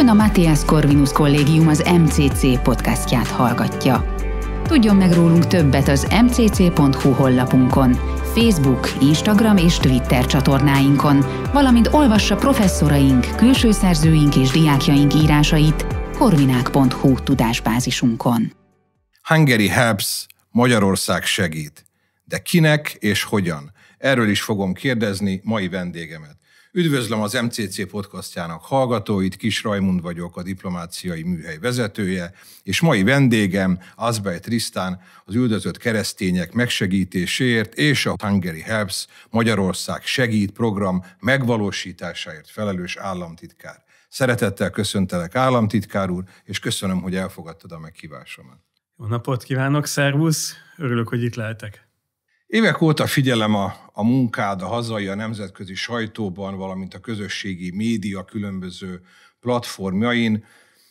Ön a Matthias Corvinus Kollégium az MCC podcastját hallgatja. Tudjon meg rólunk többet az mcc.hu honlapunkon, Facebook, Instagram és Twitter csatornáinkon, valamint olvassa professzoraink, külsőszerzőink és diákjaink írásait korvinák.hu tudásbázisunkon. Hungary Helps, Magyarország segít. De kinek és hogyan? Erről is fogom kérdezni mai vendégemet. Üdvözlöm az MCC podcastjának hallgatóit, Kis Rajmund vagyok, a diplomáciai műhely vezetője, és mai vendégem Azbej Trisztán, az üldözött keresztények megsegítéséért és a Hungary Helps Magyarország segít program megvalósításáért felelős államtitkár. Szeretettel köszöntelek, államtitkár úr, és köszönöm, hogy elfogadtad a meghívásomat. Jó napot kívánok, szervusz! Örülök, hogy itt lehetek. Évek óta figyelem a, a munkád a hazai, a nemzetközi sajtóban, valamint a közösségi média különböző platformjain.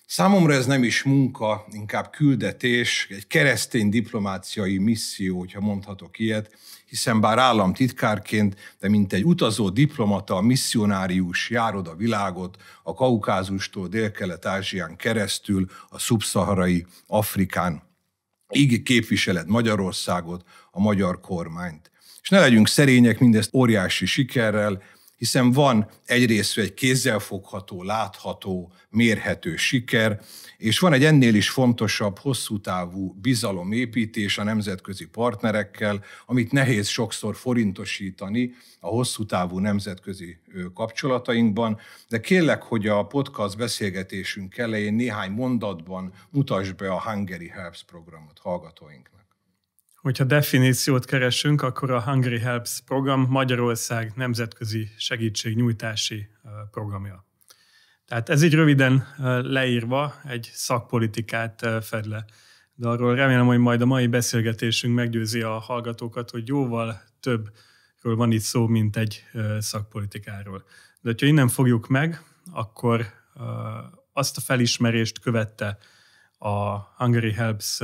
Számomra ez nem is munka, inkább küldetés, egy keresztény diplomáciai misszió, hogyha mondhatok ilyet, hiszen bár államtitkárként, de mint egy utazó diplomata, misszionárius járod a világot, a Kaukázustól Dél-Kelet-Ázsián keresztül, a szubszaharai Afrikán így képviseled Magyarországot, a magyar kormányt. És ne legyünk szerények, mindezt óriási sikerrel, hiszen van egyrészt egy kézzelfogható, látható, mérhető siker, és van egy ennél is fontosabb, hosszú távú bizalomépítés a nemzetközi partnerekkel, amit nehéz sokszor forintosítani a hosszú távú nemzetközi kapcsolatainkban, de kérlek, hogy a podcast beszélgetésünk elején néhány mondatban mutasd be a Hungary Helps programot hallgatóinknak. Hogyha definíciót keresünk, akkor a Hungry Helps program Magyarország nemzetközi segítségnyújtási programja. Tehát ez így röviden leírva egy szakpolitikát fed le. De arról remélem, hogy majd a mai beszélgetésünk meggyőzi a hallgatókat, hogy jóval többről van itt szó, mint egy szakpolitikáról. De ha innen fogjuk meg, akkor azt a felismerést követte a Hungary Helps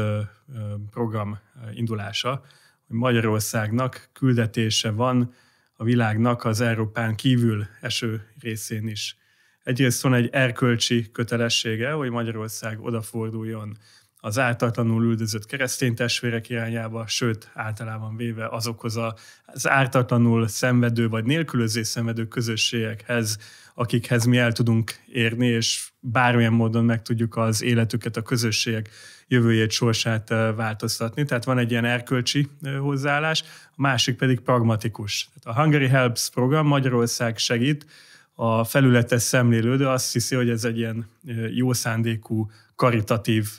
program indulása, hogy Magyarországnak küldetése van a világnak az Európán kívül eső részén is. Egyrészt van egy erkölcsi kötelessége, hogy Magyarország odaforduljon az ártatlanul üldözött keresztény testvérek irányába, sőt, általában véve azokhoz az ártatlanul szenvedő vagy nélkülözé szenvedő közösségekhez, akikhez mi el tudunk érni, és bármilyen módon meg tudjuk az életüket, a közösségek jövőjét, sorsát változtatni. Tehát van egy ilyen erkölcsi hozzáállás, a másik pedig pragmatikus. Tehát a Hungary Helps program Magyarország segít, a felületes de azt hiszi, hogy ez egy ilyen jó szándékú, karitatív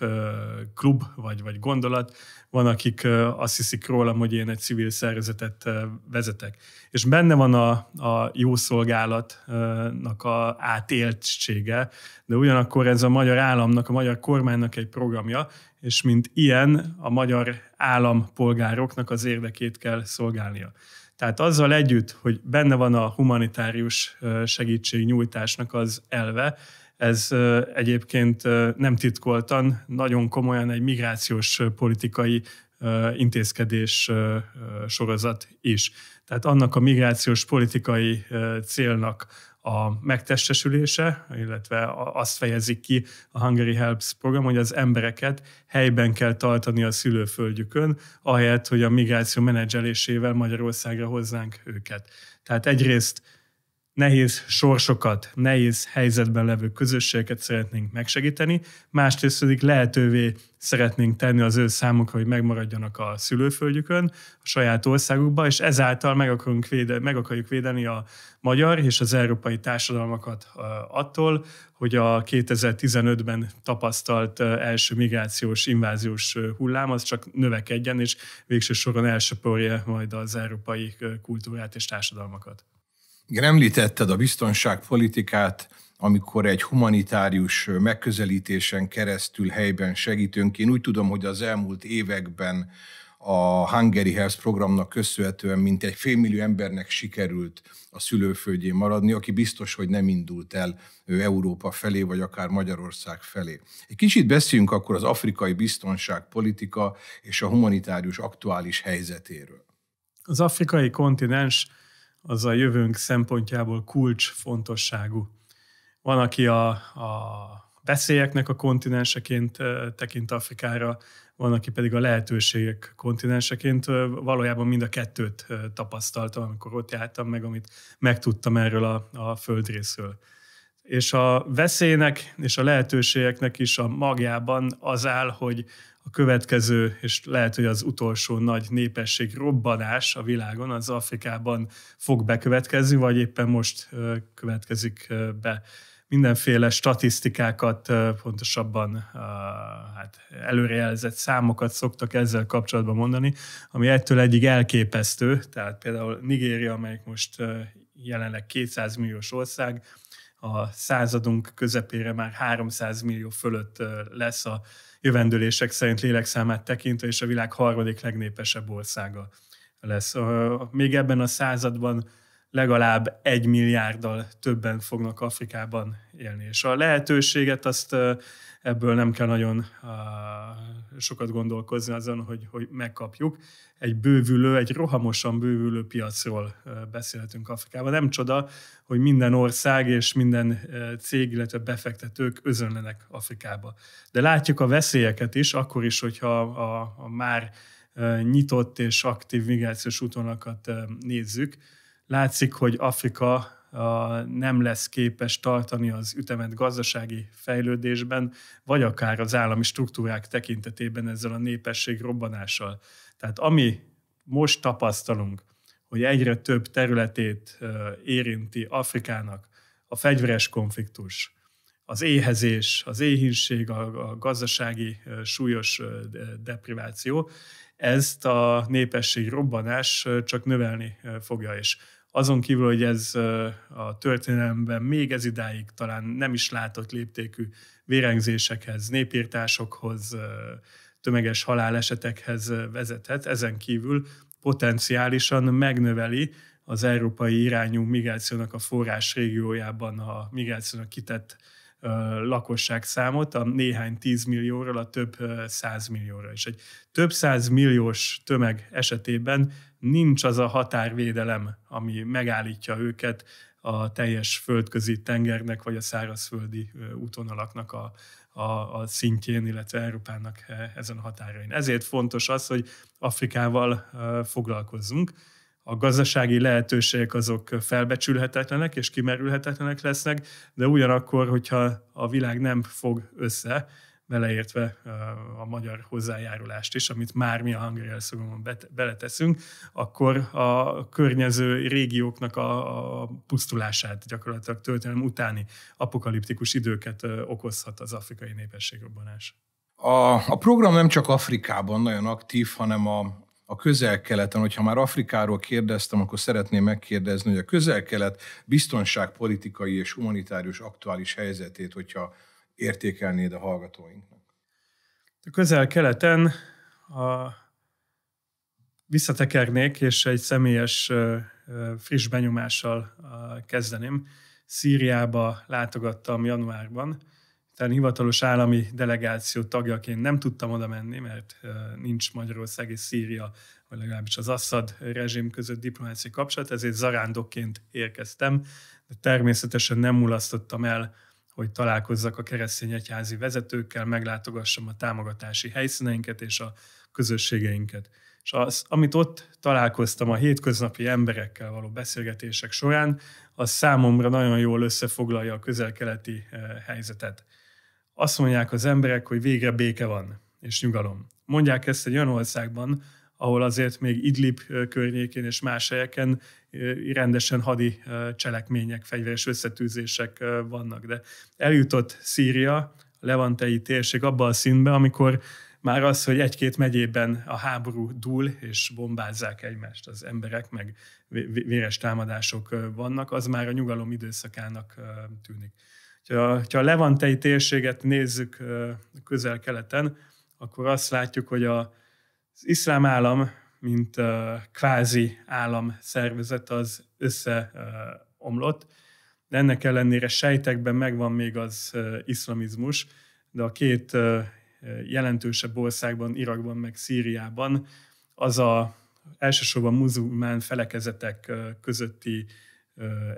klub vagy, vagy gondolat. Van, akik azt hiszik rólam, hogy én egy civil szervezetet vezetek. És benne van a, a jó szolgálatnak a átéltsége, de ugyanakkor ez a magyar államnak, a magyar kormánynak egy programja, és mint ilyen a magyar állampolgároknak az érdekét kell szolgálnia. Tehát azzal együtt, hogy benne van a humanitárius segítségnyújtásnak az elve, ez egyébként nem titkoltan, nagyon komolyan egy migrációs politikai intézkedés sorozat is. Tehát annak a migrációs politikai célnak a megtestesülése, illetve azt fejezik ki a Hungary Helps program, hogy az embereket helyben kell tartani a szülőföldjükön, ahelyett, hogy a migráció menedzselésével Magyarországra hozzánk őket. Tehát egyrészt nehéz sorsokat, nehéz helyzetben levő közösségeket szeretnénk megsegíteni, másrészt pedig lehetővé szeretnénk tenni az ő számukra, hogy megmaradjanak a szülőföldjükön, a saját országukba, és ezáltal meg, akarunk véde, meg akarjuk védeni a magyar és az európai társadalmakat attól, hogy a 2015-ben tapasztalt első migrációs, inváziós hullám az csak növekedjen, és végső soron elsöpörje majd az európai kultúrát és társadalmakat. Igen, említetted a biztonságpolitikát, amikor egy humanitárius megközelítésen keresztül helyben segítünk. Én úgy tudom, hogy az elmúlt években a Hungary Health programnak köszönhetően mintegy félmillió embernek sikerült a szülőföldjén maradni, aki biztos, hogy nem indult el ő Európa felé, vagy akár Magyarország felé. Egy kicsit beszéljünk akkor az afrikai biztonságpolitika és a humanitárius aktuális helyzetéről. Az afrikai kontinens az a jövőnk szempontjából kulcs fontosságú. Van, aki a, a veszélyeknek a kontinenseként tekint Afrikára, van, aki pedig a lehetőségek kontinenseként valójában mind a kettőt tapasztaltam, amikor ott jártam meg, amit megtudtam erről a, a földrészről. És a veszélynek és a lehetőségeknek is a magjában az áll, hogy a következő, és lehet, hogy az utolsó nagy népesség robbanás a világon, az Afrikában fog bekövetkezni, vagy éppen most következik be mindenféle statisztikákat, pontosabban hát előrejelzett számokat szoktak ezzel kapcsolatban mondani, ami ettől egyig elképesztő, tehát például Nigéria, amelyik most jelenleg 200 milliós ország, a századunk közepére már 300 millió fölött lesz a jövendőlések szerint lélekszámát tekintve, és a világ harmadik legnépesebb országa lesz. Még ebben a században legalább egy milliárddal többen fognak Afrikában élni. És a lehetőséget azt ebből nem kell nagyon sokat gondolkozni azon, hogy, hogy megkapjuk. Egy bővülő, egy rohamosan bővülő piacról beszélhetünk Afrikában. Nem csoda, hogy minden ország és minden cég, illetve befektetők özönlenek Afrikába. De látjuk a veszélyeket is, akkor is, hogyha a, a már nyitott és aktív migrációs útonakat nézzük. Látszik, hogy Afrika nem lesz képes tartani az ütemet gazdasági fejlődésben, vagy akár az állami struktúrák tekintetében ezzel a népesség robbanással. Tehát ami most tapasztalunk, hogy egyre több területét érinti Afrikának a fegyveres konfliktus, az éhezés, az éhínség, a, gazdasági súlyos depriváció, ezt a népesség robbanás csak növelni fogja is. Azon kívül, hogy ez a történelemben még ez idáig talán nem is látott léptékű vérengzésekhez, népírtásokhoz, tömeges halálesetekhez vezethet, ezen kívül potenciálisan megnöveli az európai irányú migrációnak a forrás régiójában a migrációnak kitett lakosság számot a néhány tízmillióról a több százmillióra. És egy több százmilliós tömeg esetében nincs az a határvédelem, ami megállítja őket a teljes földközi tengernek vagy a szárazföldi útonalaknak a, a, a szintjén, illetve Európának e, ezen a határain. Ezért fontos az, hogy Afrikával foglalkozzunk, a gazdasági lehetőségek azok felbecsülhetetlenek és kimerülhetetlenek lesznek, de ugyanakkor, hogyha a világ nem fog össze, beleértve a magyar hozzájárulást is, amit már mi a Hungary Elszoromon beleteszünk, akkor a környező régióknak a, a pusztulását, gyakorlatilag történelem utáni apokaliptikus időket okozhat az afrikai népességrobbanás. A, a program nem csak Afrikában nagyon aktív, hanem a, a közel-keleten, hogyha már Afrikáról kérdeztem, akkor szeretném megkérdezni, hogy a közel-kelet biztonságpolitikai és humanitárius aktuális helyzetét, hogyha értékelnéd a hallgatóinknak. A közel-keleten a... visszatekernék, és egy személyes friss benyomással kezdeném. Szíriába látogattam januárban, tehát hivatalos állami delegáció tagjaként nem tudtam oda menni, mert nincs Magyarország és Szíria, vagy legalábbis az Assad rezsim között diplomáciai kapcsolat, ezért zarándokként érkeztem, de természetesen nem mulasztottam el, hogy találkozzak a keresztény egyházi vezetőkkel, meglátogassam a támogatási helyszíneinket és a közösségeinket. És az, amit ott találkoztam a hétköznapi emberekkel való beszélgetések során, az számomra nagyon jól összefoglalja a közel-keleti helyzetet. Azt mondják az emberek, hogy végre béke van és nyugalom. Mondják ezt egy olyan országban, ahol azért még Idlib környékén és más helyeken rendesen hadi cselekmények, fegyveres összetűzések vannak. De eljutott Szíria, levantei térség abba a színbe, amikor már az, hogy egy-két megyében a háború dúl, és bombázzák egymást az emberek, meg véres támadások vannak, az már a nyugalom időszakának tűnik. Ha a levantei térséget nézzük közel-keleten, akkor azt látjuk, hogy a, az iszlám állam, mint kvázi állam szervezet az összeomlott, de ennek ellenére sejtekben megvan még az iszlamizmus, de a két jelentősebb országban, Irakban meg Szíriában az a elsősorban muzulmán felekezetek közötti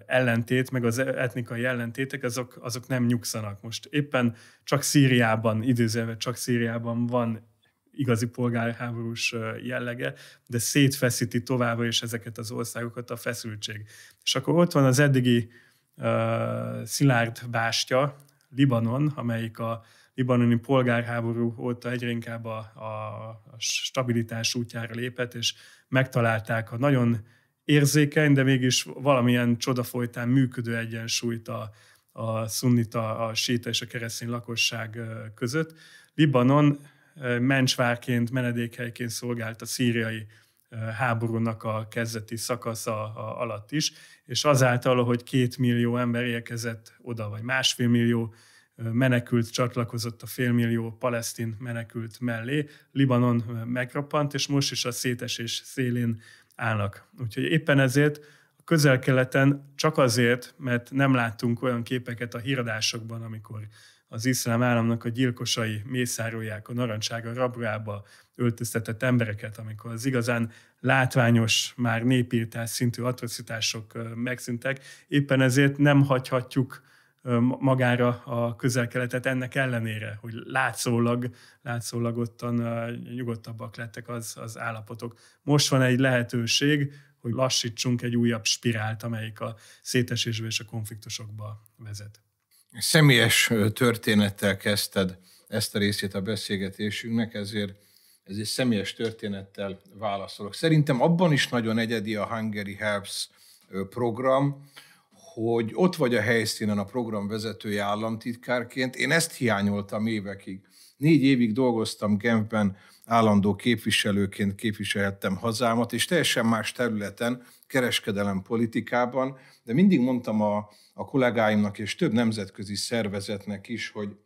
ellentét, meg az etnikai ellentétek, azok, azok nem nyugszanak most. Éppen csak Szíriában, időzelve csak Szíriában van igazi polgárháborús jellege, de szétfeszíti továbbra is ezeket az országokat a feszültség. És akkor ott van az eddigi uh, szilárd bástya, Libanon, amelyik a libanoni polgárháború óta egyre inkább a, a, a stabilitás útjára lépett, és megtalálták a nagyon érzékeny, de mégis valamilyen csoda folytán működő egyensúlyt a, a szunnita, a síta és a keresztény lakosság között. Libanon mencsvárként, menedékhelyként szolgált a szíriai háborúnak a kezdeti szakasza alatt is, és azáltal, hogy két millió ember érkezett oda, vagy másfél millió menekült csatlakozott a félmillió palesztin menekült mellé, Libanon megrappant, és most is a szétesés szélén állnak. Úgyhogy éppen ezért a közel-keleten csak azért, mert nem láttunk olyan képeket a híradásokban, amikor az iszlám államnak a gyilkosai mészárolják a narancsága rabrába öltöztetett embereket, amikor az igazán látványos, már népírtás szintű atrocitások megszűntek. Éppen ezért nem hagyhatjuk magára a közelkeletet ennek ellenére, hogy látszólag, látszólag ottan nyugodtabbak lettek az, az állapotok. Most van egy lehetőség, hogy lassítsunk egy újabb spirált, amelyik a szétesésbe és a konfliktusokba vezet. Személyes történettel kezdted ezt a részét a beszélgetésünknek, ezért ez egy személyes történettel válaszolok. Szerintem abban is nagyon egyedi a Hungary Helps program, hogy ott vagy a helyszínen a program vezetője államtitkárként. Én ezt hiányoltam évekig. Négy évig dolgoztam Genfben, állandó képviselőként képviselhettem hazámat, és teljesen más területen, kereskedelem politikában, de mindig mondtam a, a kollégáimnak és több nemzetközi szervezetnek is, hogy,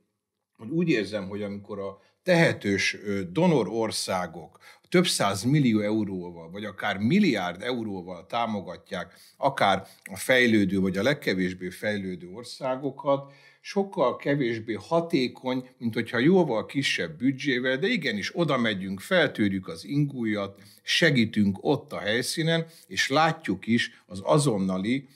hogy úgy érzem, hogy amikor a tehetős donor országok több száz millió euróval, vagy akár milliárd euróval támogatják akár a fejlődő, vagy a legkevésbé fejlődő országokat, sokkal kevésbé hatékony, mint hogyha jóval kisebb büdzsével, de igenis oda megyünk, feltűrjük az ingújat, segítünk ott a helyszínen, és látjuk is az azonnali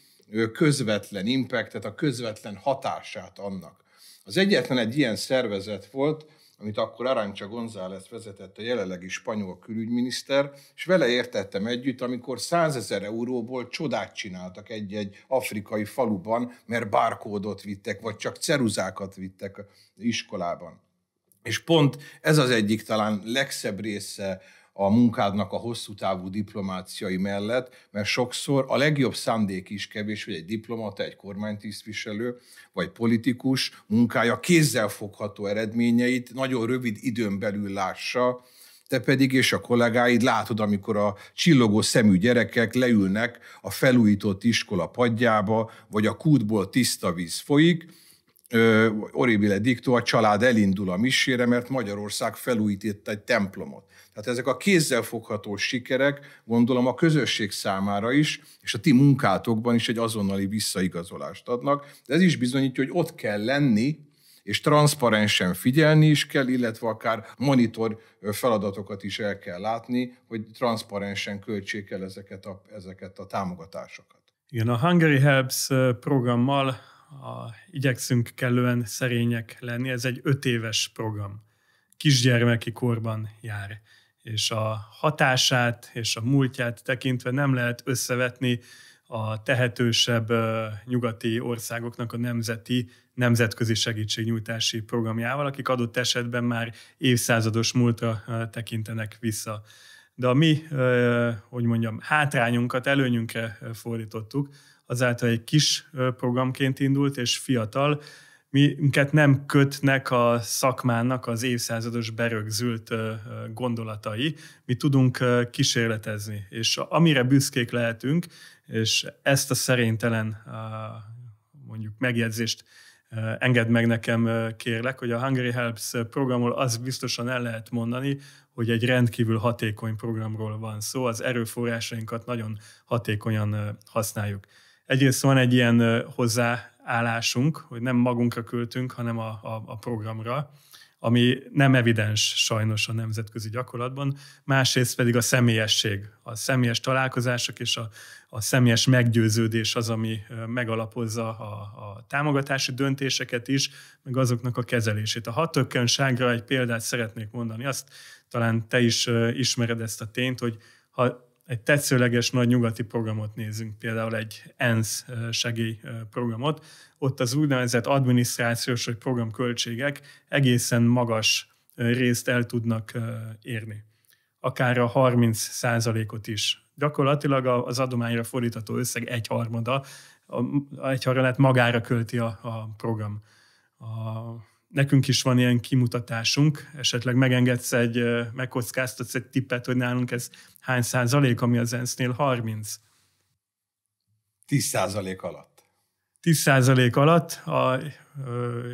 közvetlen impactet, a közvetlen hatását annak. Az egyetlen egy ilyen szervezet volt, amit akkor Arancsa González vezetett a jelenlegi spanyol külügyminiszter, és vele értettem együtt, amikor százezer euróból csodát csináltak egy-egy afrikai faluban, mert bárkódot vittek, vagy csak ceruzákat vittek iskolában. És pont ez az egyik talán legszebb része a munkádnak a hosszú távú diplomáciai mellett, mert sokszor a legjobb szándék is kevés, hogy egy diplomata, egy kormánytisztviselő vagy politikus munkája kézzelfogható eredményeit nagyon rövid időn belül lássa, te pedig és a kollégáid látod, amikor a csillogó szemű gyerekek leülnek a felújított iskola padjába, vagy a kútból tiszta víz folyik, Oribile Dicto, a család elindul a misére, mert Magyarország felújított egy templomot. Tehát ezek a kézzelfogható sikerek, gondolom a közösség számára is, és a ti munkátokban is egy azonnali visszaigazolást adnak. De ez is bizonyítja, hogy ott kell lenni, és transzparensen figyelni is kell, illetve akár monitor feladatokat is el kell látni, hogy transzparensen költsék el ezeket a, ezeket a támogatásokat. Igen, a Hungary Helps programmal a, igyekszünk kellően szerények lenni. Ez egy öt éves program. Kisgyermeki korban jár. És a hatását és a múltját tekintve nem lehet összevetni a tehetősebb nyugati országoknak a nemzeti, nemzetközi segítségnyújtási programjával, akik adott esetben már évszázados múltra tekintenek vissza. De a mi, hogy mondjam, hátrányunkat előnyünkre fordítottuk, azáltal egy kis programként indult, és fiatal, minket nem kötnek a szakmának az évszázados berögzült gondolatai, mi tudunk kísérletezni, és amire büszkék lehetünk, és ezt a szerénytelen mondjuk megjegyzést enged meg nekem, kérlek, hogy a Hungary Helps programról az biztosan el lehet mondani, hogy egy rendkívül hatékony programról van szó, az erőforrásainkat nagyon hatékonyan használjuk egyrészt van egy ilyen hozzáállásunk, hogy nem magunkra költünk, hanem a, a, a programra, ami nem evidens sajnos a nemzetközi gyakorlatban, másrészt pedig a személyesség, a személyes találkozások és a, a személyes meggyőződés az, ami megalapozza a, a támogatási döntéseket is, meg azoknak a kezelését. A hatökkenságra egy példát szeretnék mondani, azt talán te is ismered ezt a tényt, hogy ha egy tetszőleges nagy nyugati programot nézzünk, például egy ENSZ segélyprogramot, ott az úgynevezett adminisztrációs vagy programköltségek egészen magas részt el tudnak érni. Akár a 30 százalékot is. Gyakorlatilag az adományra fordítható összeg egyharmada, egyharmadát magára költi a, a program. A nekünk is van ilyen kimutatásunk, esetleg megengedsz egy, megkockáztatsz egy tippet, hogy nálunk ez hány százalék, ami az ENSZ-nél 30. 10 százalék alatt. 10 százalék alatt, a,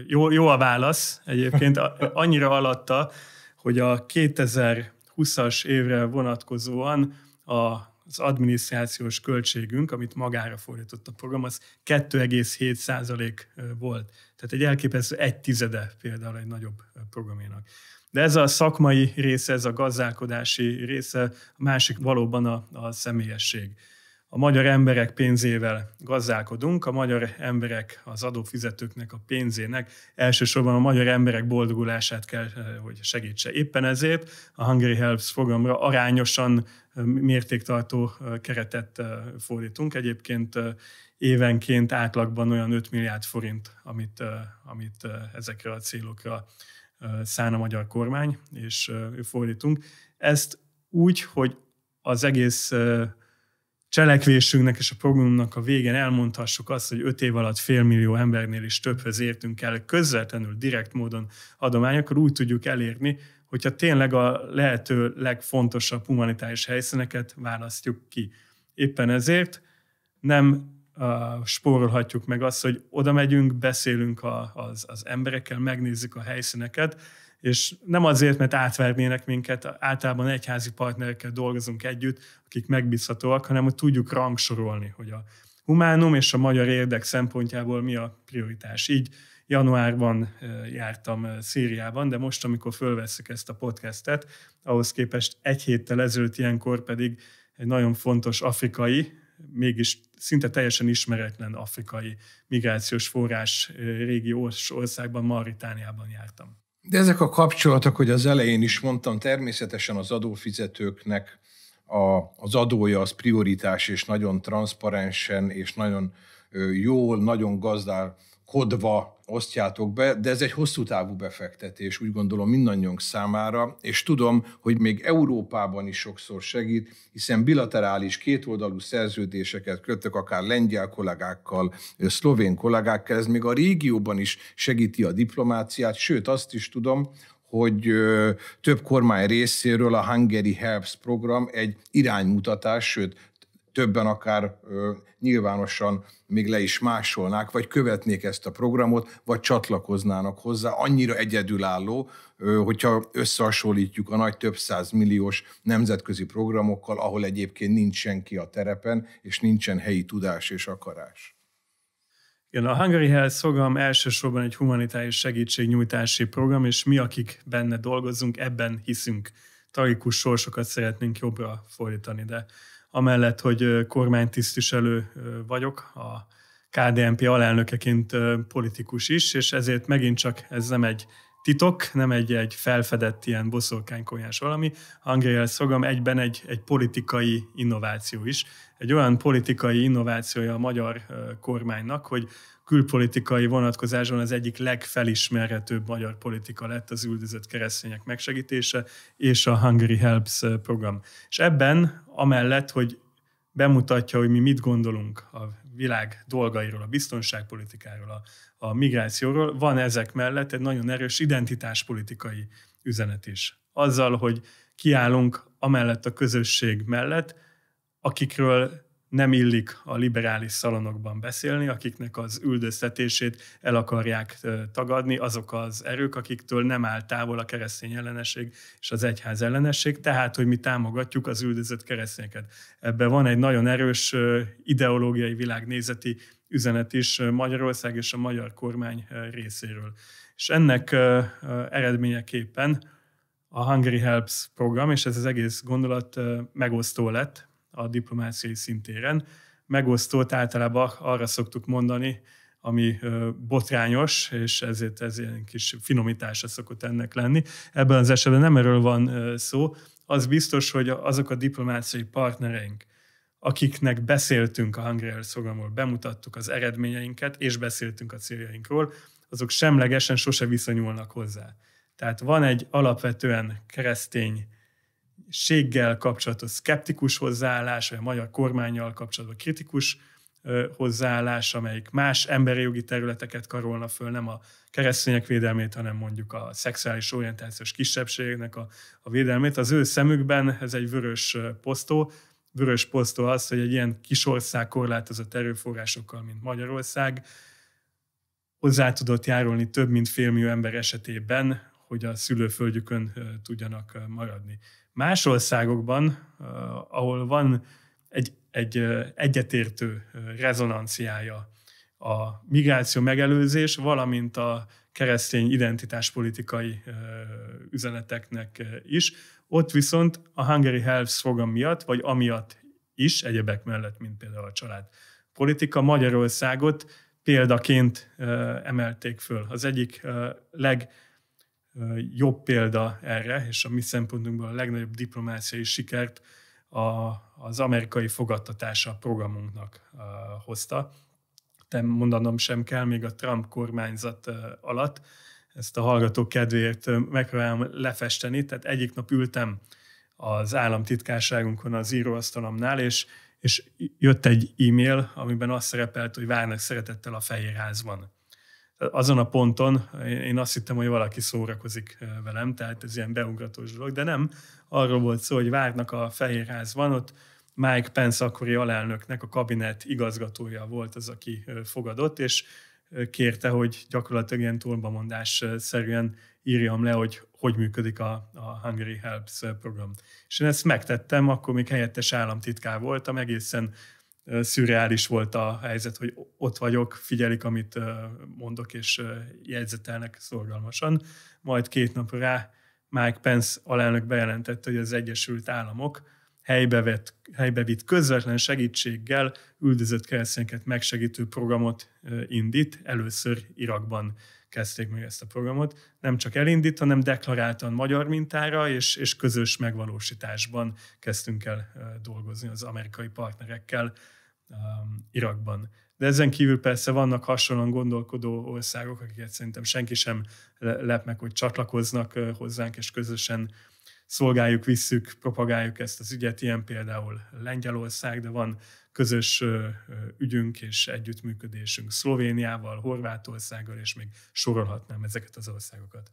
jó, jó a válasz egyébként, annyira alatta, hogy a 2020-as évre vonatkozóan a az adminisztrációs költségünk, amit magára fordított a program, az 2,7 volt. Tehát egy elképesztő egy tizede például egy nagyobb programénak. De ez a szakmai része, ez a gazdálkodási része, a másik valóban a, a személyesség a magyar emberek pénzével gazdálkodunk, a magyar emberek az adófizetőknek, a pénzének elsősorban a magyar emberek boldogulását kell, eh, hogy segítse. Éppen ezért a Hungary Helps fogamra arányosan eh, mértéktartó eh, keretet fordítunk. Egyébként évenként átlagban olyan 5 milliárd forint, amit, amit ezekre a célokra szán a magyar kormány, és fordítunk. Ezt úgy, hogy az egész cselekvésünknek és a programunknak a végén elmondhassuk azt, hogy öt év alatt félmillió embernél is többhöz értünk el közvetlenül, direkt módon adomány, akkor úgy tudjuk elérni, hogyha tényleg a lehető legfontosabb humanitárius helyszíneket választjuk ki. Éppen ezért nem uh, spórolhatjuk meg azt, hogy oda megyünk, beszélünk a, az, az emberekkel, megnézzük a helyszíneket, és nem azért, mert átvernének minket, általában egyházi partnerekkel dolgozunk együtt, akik megbízhatóak, hanem hogy tudjuk rangsorolni, hogy a humánum és a magyar érdek szempontjából mi a prioritás. Így januárban jártam Szíriában, de most, amikor fölvesszük ezt a podcastet, ahhoz képest egy héttel ezelőtt ilyenkor pedig egy nagyon fontos afrikai, mégis szinte teljesen ismeretlen afrikai migrációs forrás régiós országban, maritániában jártam. De ezek a kapcsolatok, hogy az elején is mondtam, természetesen az adófizetőknek a, az adója az prioritás, és nagyon transzparensen, és nagyon jól, nagyon gazdál kodva osztjátok be, de ez egy hosszú távú befektetés, úgy gondolom mindannyiunk számára, és tudom, hogy még Európában is sokszor segít, hiszen bilaterális kétoldalú szerződéseket kötök akár lengyel kollégákkal, szlovén kollégákkal, ez még a régióban is segíti a diplomáciát, sőt azt is tudom, hogy több kormány részéről a Hungary Helps program egy iránymutatás, sőt többen akár ö, nyilvánosan még le is másolnák, vagy követnék ezt a programot, vagy csatlakoznának hozzá. Annyira egyedülálló, ö, hogyha összehasonlítjuk a nagy több száz milliós nemzetközi programokkal, ahol egyébként nincs senki a terepen, és nincsen helyi tudás és akarás. Igen, a Hungary Health program elsősorban egy humanitárius segítségnyújtási program, és mi, akik benne dolgozunk, ebben hiszünk. Tragikus sorsokat szeretnénk jobbra fordítani, de amellett, hogy kormánytisztviselő vagyok, a KDNP alelnökeként politikus is, és ezért megint csak ez nem egy titok, nem egy, egy felfedett ilyen boszorkánykonyás valami. Angriel Szogam egyben egy, egy politikai innováció is. Egy olyan politikai innovációja a magyar kormánynak, hogy külpolitikai vonatkozásban az egyik legfelismerhetőbb magyar politika lett az üldözött keresztények megsegítése és a Hungary Helps program. És ebben, amellett, hogy bemutatja, hogy mi mit gondolunk a világ dolgairól, a biztonságpolitikáról, a, a migrációról, van ezek mellett egy nagyon erős identitáspolitikai üzenet is. Azzal, hogy kiállunk amellett a közösség mellett, akikről nem illik a liberális szalonokban beszélni, akiknek az üldöztetését el akarják tagadni azok az erők, akiktől nem áll távol a keresztény ellenesség és az egyház ellenesség, tehát, hogy mi támogatjuk az üldözött keresztényeket. Ebben van egy nagyon erős ideológiai világnézeti üzenet is Magyarország és a magyar kormány részéről. És ennek eredményeképpen a Hungry Helps program, és ez az egész gondolat megosztó lett, a diplomáciai szintéren. Megosztót általában arra szoktuk mondani, ami botrányos, és ezért ez ilyen kis finomítása szokott ennek lenni. Ebben az esetben nem erről van szó. Az biztos, hogy azok a diplomáciai partnereink, akiknek beszéltünk a Hungary programról, bemutattuk az eredményeinket, és beszéltünk a céljainkról, azok semlegesen sose viszonyulnak hozzá. Tehát van egy alapvetően keresztény séggel kapcsolatos szkeptikus hozzáállás, vagy a magyar kormányjal kapcsolatban kritikus hozzáállás, amelyik más emberi jogi területeket karolna föl, nem a keresztények védelmét, hanem mondjuk a szexuális orientációs kisebbségnek a, a védelmét. Az ő szemükben ez egy vörös posztó, vörös posztó az, hogy egy ilyen kis ország korlátozott erőforrásokkal, mint Magyarország, hozzá tudott járulni több mint félmillió ember esetében hogy a szülőföldjükön tudjanak maradni. Más országokban, ahol van egy, egy egyetértő rezonanciája a migráció megelőzés, valamint a keresztény identitáspolitikai üzeneteknek is. Ott viszont a Hungary Health fogam miatt, vagy amiatt is, egyebek mellett, mint például a család politika, Magyarországot példaként emelték föl. Az egyik leg jobb példa erre, és a mi szempontunkból a legnagyobb diplomáciai sikert a, az amerikai fogadtatása a programunknak a, hozta. Te mondanom sem kell, még a Trump kormányzat alatt ezt a hallgató kedvéért megpróbálom lefesteni. Tehát egyik nap ültem az államtitkárságunkon az íróasztalomnál, és, és jött egy e-mail, amiben azt szerepelt, hogy várnak szeretettel a Fehérházban azon a ponton én azt hittem, hogy valaki szórakozik eh, velem, tehát ez ilyen beugratós dolog, de nem. Arról volt szó, hogy várnak a Fehérházban, ott Mike Pence akkori alelnöknek a kabinet igazgatója volt az, aki eh, fogadott, és eh, kérte, hogy gyakorlatilag ilyen tolbamondás szerűen írjam le, hogy hogy működik a, a Hungary Helps program. És én ezt megtettem, akkor még helyettes államtitkár voltam, egészen szürreális volt a helyzet, hogy ott vagyok, figyelik, amit mondok, és jegyzetelnek szorgalmasan. Majd két nap rá Mike Pence alelnök bejelentette, hogy az Egyesült Államok helybe helybevitt közvetlen segítséggel üldözött keresztényeket megsegítő programot indít. Először Irakban kezdték meg ezt a programot. Nem csak elindít, hanem deklaráltan magyar mintára és, és közös megvalósításban kezdtünk el dolgozni az amerikai partnerekkel um, Irakban. De ezen kívül persze vannak hasonlóan gondolkodó országok, akiket szerintem senki sem lep meg, hogy csatlakoznak hozzánk, és közösen szolgáljuk, visszük, propagáljuk ezt az ügyet, ilyen például Lengyelország, de van közös ügyünk és együttműködésünk Szlovéniával, Horvátországgal, és még sorolhatnám ezeket az országokat.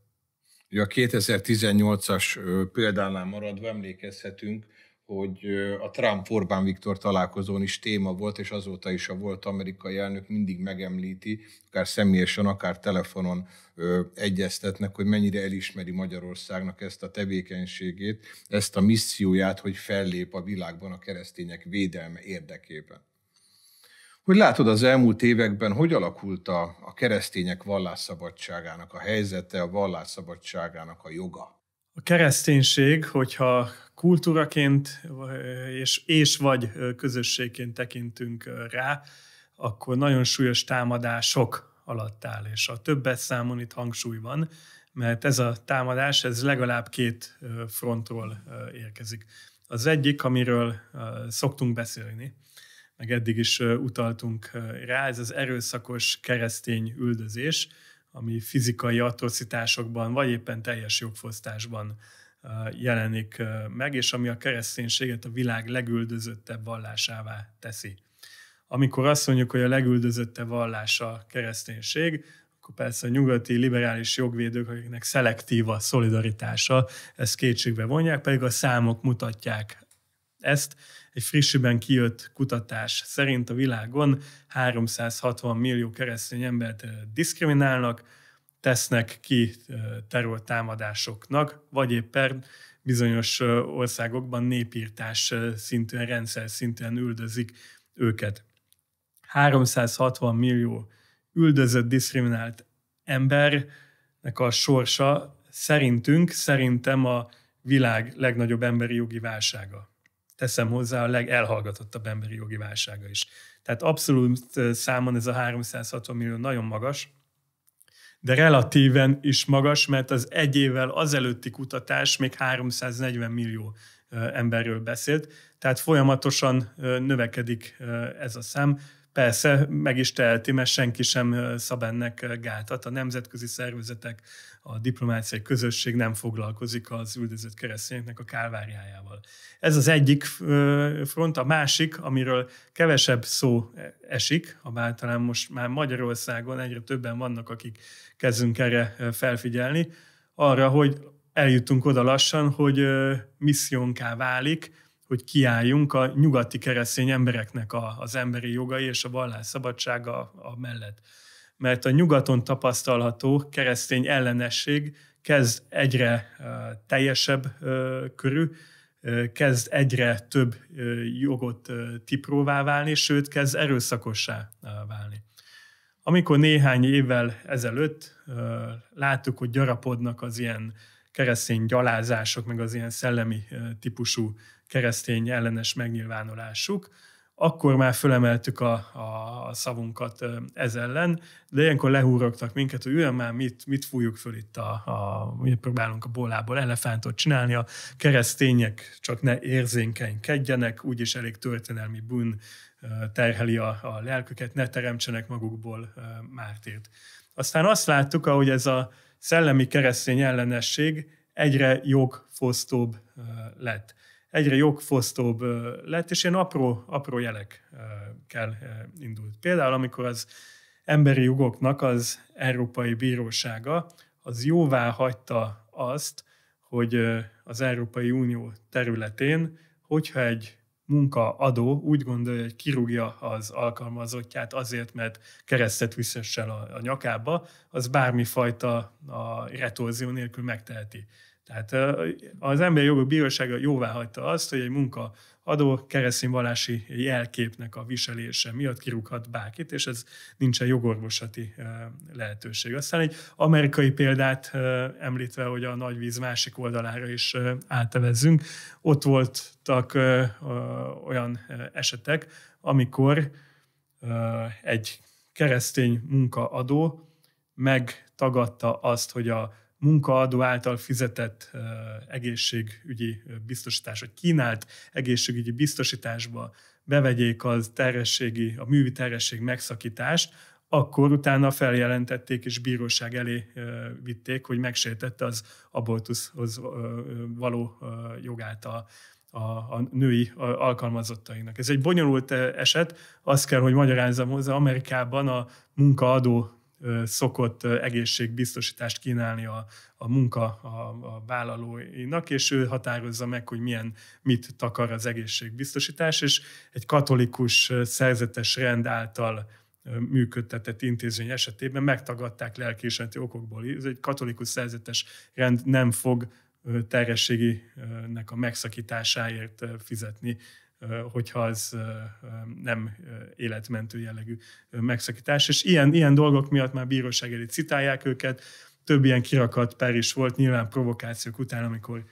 Ja, a 2018-as példánál maradva emlékezhetünk, hogy a Trump-Orbán Viktor találkozón is téma volt, és azóta is a volt amerikai elnök mindig megemlíti, akár személyesen, akár telefonon ö, egyeztetnek, hogy mennyire elismeri Magyarországnak ezt a tevékenységét, ezt a misszióját, hogy fellép a világban a keresztények védelme érdekében. Hogy látod az elmúlt években, hogy alakult a, a keresztények vallásszabadságának a helyzete, a vallásszabadságának a joga? A kereszténység, hogyha kultúraként és, és vagy közösségként tekintünk rá, akkor nagyon súlyos támadások alatt áll, és a többet számon itt hangsúly van, mert ez a támadás, ez legalább két frontról érkezik. Az egyik, amiről szoktunk beszélni, meg eddig is utaltunk rá, ez az erőszakos keresztény üldözés, ami fizikai atrocitásokban, vagy éppen teljes jogfosztásban jelenik meg, és ami a kereszténységet a világ legüldözöttebb vallásává teszi. Amikor azt mondjuk, hogy a legüldözöttebb vallás a kereszténység, akkor persze a nyugati liberális jogvédők, akiknek szelektív a szolidaritása, ezt kétségbe vonják, pedig a számok mutatják ezt, egy frissiben kijött kutatás szerint a világon 360 millió keresztény embert diszkriminálnak, tesznek ki terrortámadásoknak, vagy éppen bizonyos országokban népírtás szintűen, rendszer szintűen üldözik őket. 360 millió üldözött, diszkriminált embernek a sorsa szerintünk, szerintem a világ legnagyobb emberi jogi válsága teszem hozzá a legelhallgatottabb emberi jogi válsága is. Tehát abszolút számon ez a 360 millió nagyon magas, de relatíven is magas, mert az egy évvel azelőtti kutatás még 340 millió emberről beszélt, tehát folyamatosan növekedik ez a szám. Persze, meg is teheti, mert senki sem szab ennek gátat. A nemzetközi szervezetek, a diplomáciai közösség nem foglalkozik az üldözött keresztényeknek a kálváriájával. Ez az egyik front. A másik, amiről kevesebb szó e, esik, ha talán most már Magyarországon egyre többen vannak, akik kezdünk erre felfigyelni, arra, hogy eljutunk oda lassan, hogy missziónká válik, hogy kiálljunk a nyugati keresztény embereknek a, az emberi jogai és a vallás szabadsága a mellett. Mert a nyugaton tapasztalható keresztény ellenesség kezd egyre teljesebb körű, kezd egyre több jogot tipróvá válni, sőt, kezd erőszakossá válni. Amikor néhány évvel ezelőtt láttuk, hogy gyarapodnak az ilyen keresztény gyalázások, meg az ilyen szellemi típusú keresztény ellenes megnyilvánulásuk, akkor már fölemeltük a, a, szavunkat ez ellen, de ilyenkor lehúrogtak minket, hogy olyan már mit, mit fújjuk föl itt, a, a, próbálunk a bólából elefántot csinálni, a keresztények csak ne érzékenykedjenek, úgyis elég történelmi bűn terheli a, a lelküket, ne teremtsenek magukból mártért. Aztán azt láttuk, ahogy ez a szellemi keresztény ellenesség egyre jogfosztóbb lett. Egyre jogfosztóbb lett, és ilyen apró, apró jelekkel indult. Például, amikor az emberi jogoknak az Európai Bírósága az jóvá hagyta azt, hogy az Európai Unió területén, hogyha egy munkaadó úgy gondolja, hogy kirúgja az alkalmazottját azért, mert keresztet visszessel a, a nyakába, az bármifajta a retorzió nélkül megteheti. Tehát az emberi jogok bírósága jóvá hagyta azt, hogy egy munka adó keresztényvallási jelképnek a viselése miatt kirúghat bárkit, és ez nincsen jogorvosati lehetőség. Aztán egy amerikai példát említve, hogy a nagy víz másik oldalára is átevezzünk, ott voltak olyan esetek, amikor egy keresztény munkaadó megtagadta azt, hogy a munkaadó által fizetett egészségügyi biztosítás, vagy kínált egészségügyi biztosításba bevegyék az terhességi, a művi terhesség megszakítást, akkor utána feljelentették és bíróság elé vitték, hogy megsértette az abortuszhoz való jogát a, a, a női alkalmazottainak. Ez egy bonyolult eset, azt kell, hogy magyarázzam hozzá, Amerikában a munkaadó szokott egészségbiztosítást kínálni a, a munka a, a vállalóinak, és ő határozza meg, hogy milyen, mit takar az egészségbiztosítás, és egy katolikus szerzetes rend által működtetett intézmény esetében megtagadták lelkiismereti okokból. Ez egy katolikus szerzetes rend nem fog terhességinek a megszakításáért fizetni hogyha az nem életmentő jellegű megszakítás. És ilyen, ilyen dolgok miatt már bíróság elé citálják őket, több ilyen kirakat per is volt, nyilván provokációk után, amikor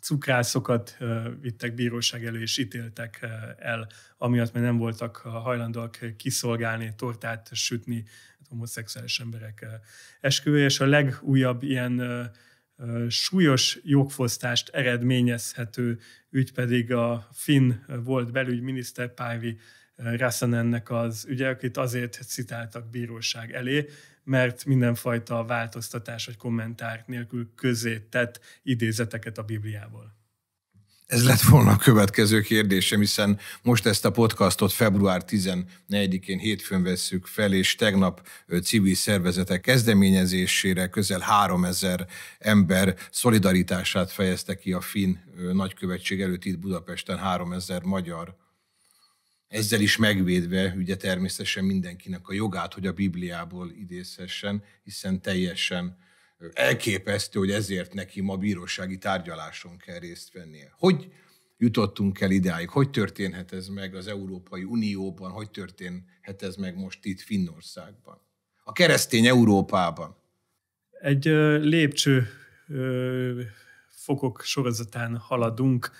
cukrászokat vittek bíróság elő és ítéltek el, amiatt, mert nem voltak hajlandóak kiszolgálni, tortát sütni hát homoszexuális emberek esküvője, és a legújabb ilyen súlyos jogfosztást eredményezhető ügy pedig a finn volt belügyminiszter Pávi Rassanennek az ügye, akit azért citáltak bíróság elé, mert mindenfajta változtatás vagy kommentár nélkül közé tett idézeteket a Bibliából. Ez lett volna a következő kérdésem, hiszen most ezt a podcastot február 14-én hétfőn vesszük fel, és tegnap civil szervezetek kezdeményezésére közel 3000 ember szolidaritását fejezte ki a finn nagykövetség előtt itt Budapesten 3000 magyar ezzel is megvédve ugye természetesen mindenkinek a jogát, hogy a Bibliából idézhessen, hiszen teljesen elképesztő, hogy ezért neki ma bírósági tárgyaláson kell részt vennie. Hogy jutottunk el ideig, Hogy történhet ez meg az Európai Unióban? Hogy történhet ez meg most itt Finnországban? A keresztény Európában? Egy lépcső fokok sorozatán haladunk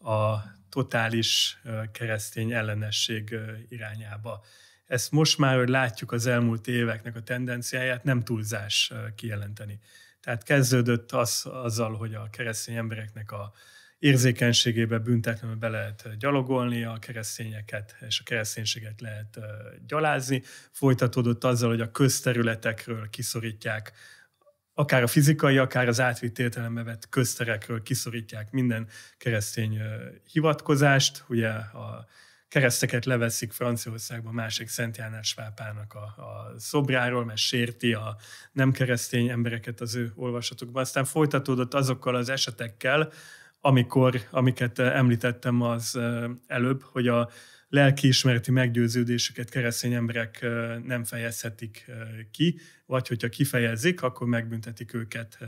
a totális keresztény ellenesség irányába ezt most már, hogy látjuk az elmúlt éveknek a tendenciáját, nem túlzás kijelenteni. Tehát kezdődött az, azzal, hogy a keresztény embereknek a érzékenységébe büntetlenül be lehet gyalogolni, a keresztényeket és a kereszténységet lehet gyalázni. Folytatódott azzal, hogy a közterületekről kiszorítják akár a fizikai, akár az átvitt értelembe vett közterekről kiszorítják minden keresztény hivatkozást. Ugye a kereszteket leveszik Franciaországban másik Szent János Pápának a, a szobráról, mert sérti a nem keresztény embereket az ő olvasatukban. Aztán folytatódott azokkal az esetekkel, amikor, amiket eh, említettem az eh, előbb, hogy a lelkiismereti meggyőződésüket keresztény emberek eh, nem fejezhetik ki, vagy hogyha kifejezik, akkor megbüntetik őket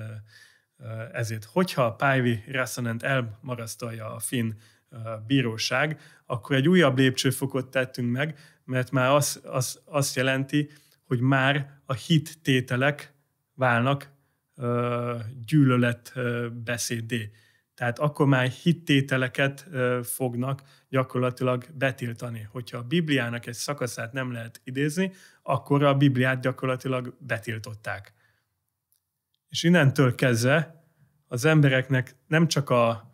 ezért. Hogyha Pájvi Rassanent elmarasztalja a finn bíróság, akkor egy újabb lépcsőfokot tettünk meg, mert már az, az, azt jelenti, hogy már a hit tételek válnak gyűlöletbeszédé. Tehát akkor már hittételeket fognak gyakorlatilag betiltani. Hogyha a Bibliának egy szakaszát nem lehet idézni, akkor a Bibliát gyakorlatilag betiltották. És innentől kezdve az embereknek nem csak a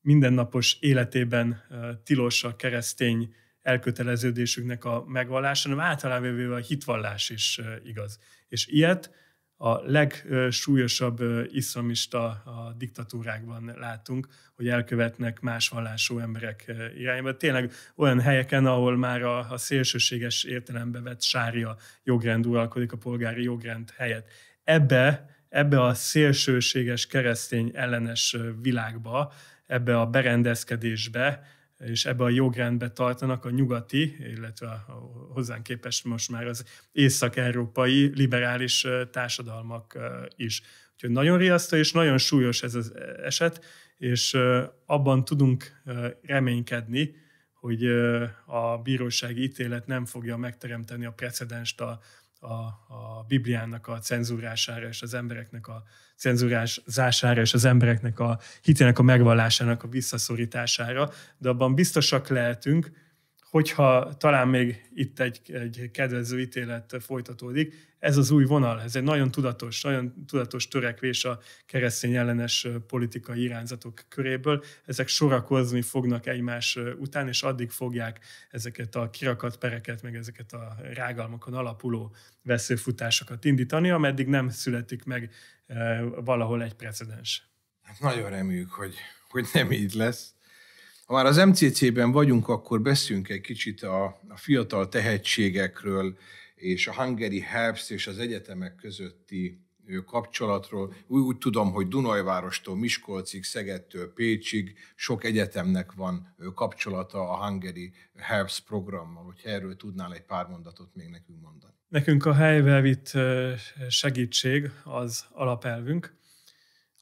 mindennapos életében tilos a keresztény elköteleződésüknek a megvallása, hanem általában véve a hitvallás is igaz. És ilyet a legsúlyosabb iszlamista a diktatúrákban látunk, hogy elkövetnek más vallású emberek irányába. Tényleg olyan helyeken, ahol már a, a szélsőséges értelembe vett sária jogrend uralkodik a polgári jogrend helyett. Ebbe, ebbe a szélsőséges keresztény ellenes világba ebbe a berendezkedésbe és ebbe a jogrendbe tartanak a nyugati, illetve a hozzánk képest most már az észak-európai liberális társadalmak is. Úgyhogy nagyon riasztó és nagyon súlyos ez az eset, és abban tudunk reménykedni, hogy a bírósági ítélet nem fogja megteremteni a precedenst a a, a Bibliának a cenzúrására és az embereknek a cenzúrázására és az embereknek a hitének a megvallásának a visszaszorítására, de abban biztosak lehetünk, hogyha talán még itt egy, egy kedvező ítélet folytatódik, ez az új vonal, ez egy nagyon tudatos, nagyon tudatos törekvés a keresztény ellenes politikai irányzatok köréből. Ezek sorakozni fognak egymás után, és addig fogják ezeket a kirakat pereket, meg ezeket a rágalmakon alapuló veszőfutásokat indítani, ameddig nem születik meg valahol egy precedens. Hát nagyon reméljük, hogy, hogy nem így lesz ha már az MCC-ben vagyunk, akkor beszéljünk egy kicsit a, a fiatal tehetségekről, és a Hungary Helps és az egyetemek közötti kapcsolatról. Úgy, úgy tudom, hogy Dunajvárostól, Miskolcig, Szegedtől Pécsig sok egyetemnek van kapcsolata a Hungary Helps programmal. Hogyha erről tudnál egy pár mondatot még nekünk mondani. Nekünk a helyvel vitt segítség az alapelvünk,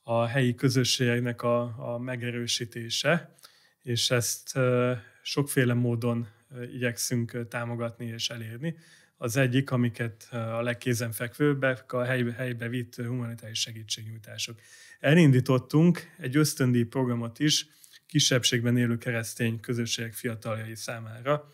a helyi közösségeknek a, a megerősítése, és ezt sokféle módon igyekszünk támogatni és elérni. Az egyik, amiket a legkézenfekvőbbek a helybe, helybe vitt humanitárius segítségnyújtások. Elindítottunk egy ösztöndíj programot is kisebbségben élő keresztény közösségek fiataljai számára,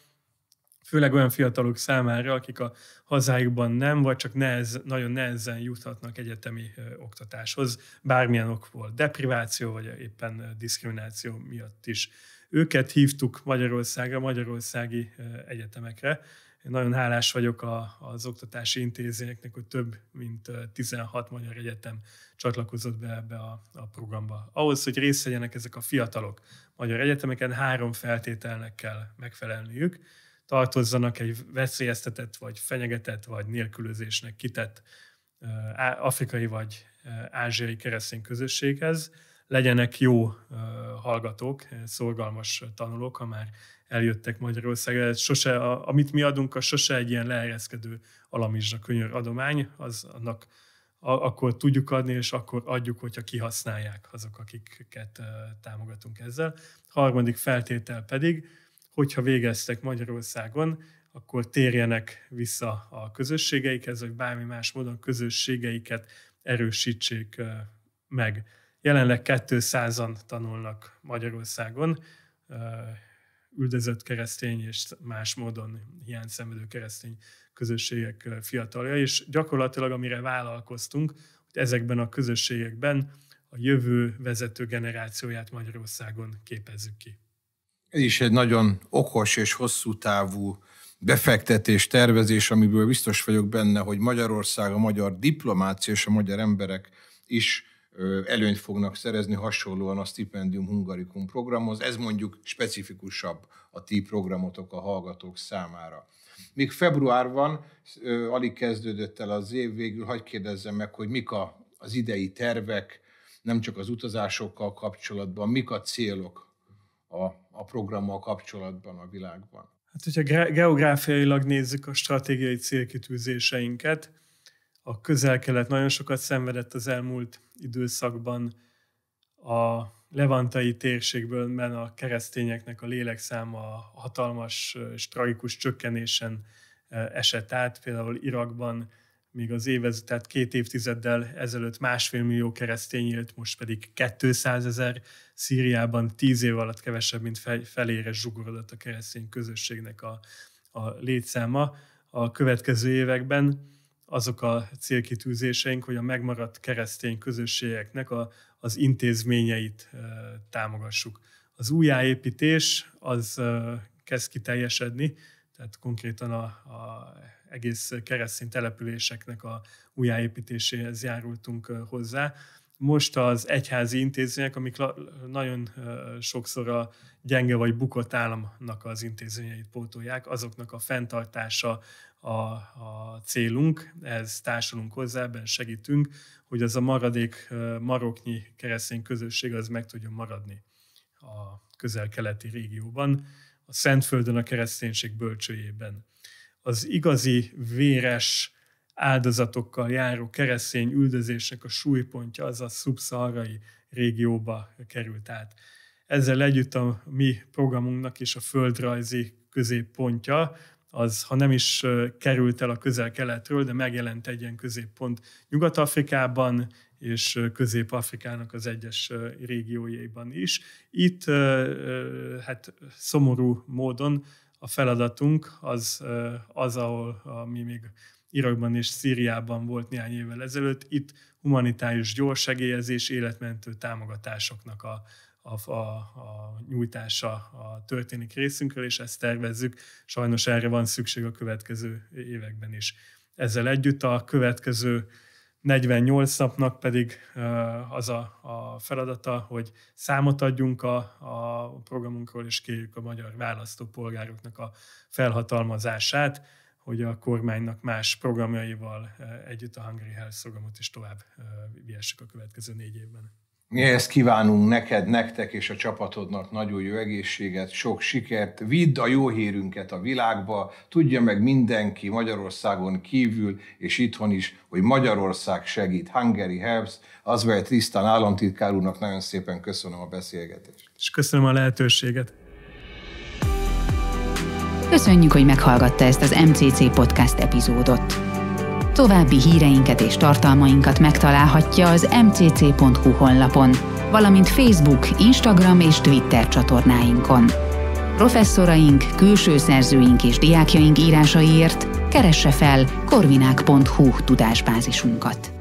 főleg olyan fiatalok számára, akik a hazájukban nem, vagy csak nehez, nagyon nehezen juthatnak egyetemi oktatáshoz, bármilyen okból, depriváció, vagy éppen diszkrimináció miatt is. Őket hívtuk Magyarországra, magyarországi egyetemekre. Én nagyon hálás vagyok a, az oktatási intézményeknek, hogy több mint 16 magyar egyetem csatlakozott be ebbe a, a programba. Ahhoz, hogy részt vegyenek ezek a fiatalok magyar egyetemeken, három feltételnek kell megfelelniük tartozzanak egy veszélyeztetett, vagy fenyegetett, vagy nélkülözésnek kitett afrikai vagy ázsiai keresztény közösséghez, legyenek jó hallgatók, szorgalmas tanulók, ha már eljöttek Magyarországra. Ez sose, amit mi adunk, az sose egy ilyen leereszkedő alamizsra könyör adomány, az annak akkor tudjuk adni, és akkor adjuk, hogyha kihasználják azok, akiket támogatunk ezzel. Harmadik feltétel pedig, hogyha végeztek Magyarországon, akkor térjenek vissza a közösségeikhez, vagy bármi más módon közösségeiket erősítsék meg. Jelenleg 200-an tanulnak Magyarországon, üldözött keresztény és más módon hiány szenvedő keresztény közösségek fiatalja, és gyakorlatilag amire vállalkoztunk, hogy ezekben a közösségekben a jövő vezető generációját Magyarországon képezzük ki. Ez is egy nagyon okos és hosszú távú befektetés, tervezés, amiből biztos vagyok benne, hogy Magyarország, a magyar diplomácia és a magyar emberek is előnyt fognak szerezni, hasonlóan a Stipendium Hungarikum programhoz. Ez mondjuk specifikusabb a ti programotok a hallgatók számára. Még február van, alig kezdődött el az év, végül hagyd kérdezzem meg, hogy mik a, az idei tervek, nem csak az utazásokkal kapcsolatban, mik a célok a a programmal kapcsolatban a világban? Hát, hogyha geográfiailag nézzük a stratégiai célkitűzéseinket, a közel-kelet nagyon sokat szenvedett az elmúlt időszakban a levantai mert a keresztényeknek a lélekszáma hatalmas és tragikus csökkenésen e, esett át, például Irakban még az évez, tehát két évtizeddel ezelőtt másfél millió keresztény élt, most pedig 200 ezer. Szíriában tíz év alatt kevesebb, mint felére zsugorodott a keresztény közösségnek a, a létszáma. A következő években azok a célkitűzéseink, hogy a megmaradt keresztény közösségeknek a, az intézményeit e, támogassuk. Az újjáépítés az e, kezd kiteljesedni, tehát konkrétan a, a egész keresztény településeknek a újjáépítéséhez járultunk hozzá. Most az egyházi intézmények, amik nagyon sokszor a gyenge vagy bukott államnak az intézményeit pótolják, azoknak a fenntartása a, a célunk, ez társulunk hozzá, ebben segítünk, hogy az a maradék maroknyi keresztény közösség az meg tudjon maradni a közel-keleti régióban, a Szentföldön a kereszténység bölcsőjében az igazi véres áldozatokkal járó keresztény üldözések a súlypontja az a szubszaharai régióba került át. Ezzel együtt a mi programunknak is a földrajzi középpontja, az, ha nem is került el a közel-keletről, de megjelent egy ilyen középpont Nyugat-Afrikában és Közép-Afrikának az egyes régiójaiban is. Itt hát szomorú módon a feladatunk az, az ahol ami még Irakban és Szíriában volt néhány évvel ezelőtt, itt humanitárius segélyezés, életmentő támogatásoknak a, a, a, a nyújtása a történik részünkről, és ezt tervezzük. Sajnos erre van szükség a következő években is. Ezzel együtt a következő 48 napnak pedig az a, a feladata, hogy számot adjunk a, a programunkról, és kérjük a magyar választópolgároknak a felhatalmazását, hogy a kormánynak más programjaival együtt a Hungary Health programot is tovább vihessük a következő négy évben. Mi ezt kívánunk neked, nektek és a csapatodnak nagyon jó egészséget, sok sikert. Vidd a jó hírünket a világba, tudja meg mindenki Magyarországon kívül és itthon is, hogy Magyarország segít. Hungary Helps. vagy Trisztán államtitkár úrnak nagyon szépen köszönöm a beszélgetést. És köszönöm a lehetőséget. Köszönjük, hogy meghallgatta ezt az MCC Podcast epizódot. További híreinket és tartalmainkat megtalálhatja az mcc.hu honlapon, valamint Facebook, Instagram és Twitter csatornáinkon. Professzoraink, külső szerzőink és diákjaink írásaiért keresse fel korvinák.hu tudásbázisunkat.